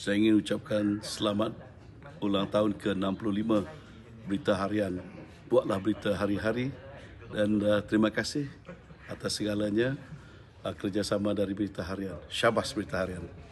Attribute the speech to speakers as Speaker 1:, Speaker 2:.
Speaker 1: saya ingin ucapkan selamat ulang tahun ke-65 Berita Harian. Buatlah berita hari-hari dan uh, terima kasih atas segalanya uh, kerjasama dari Berita Harian. Syabas Berita Harian.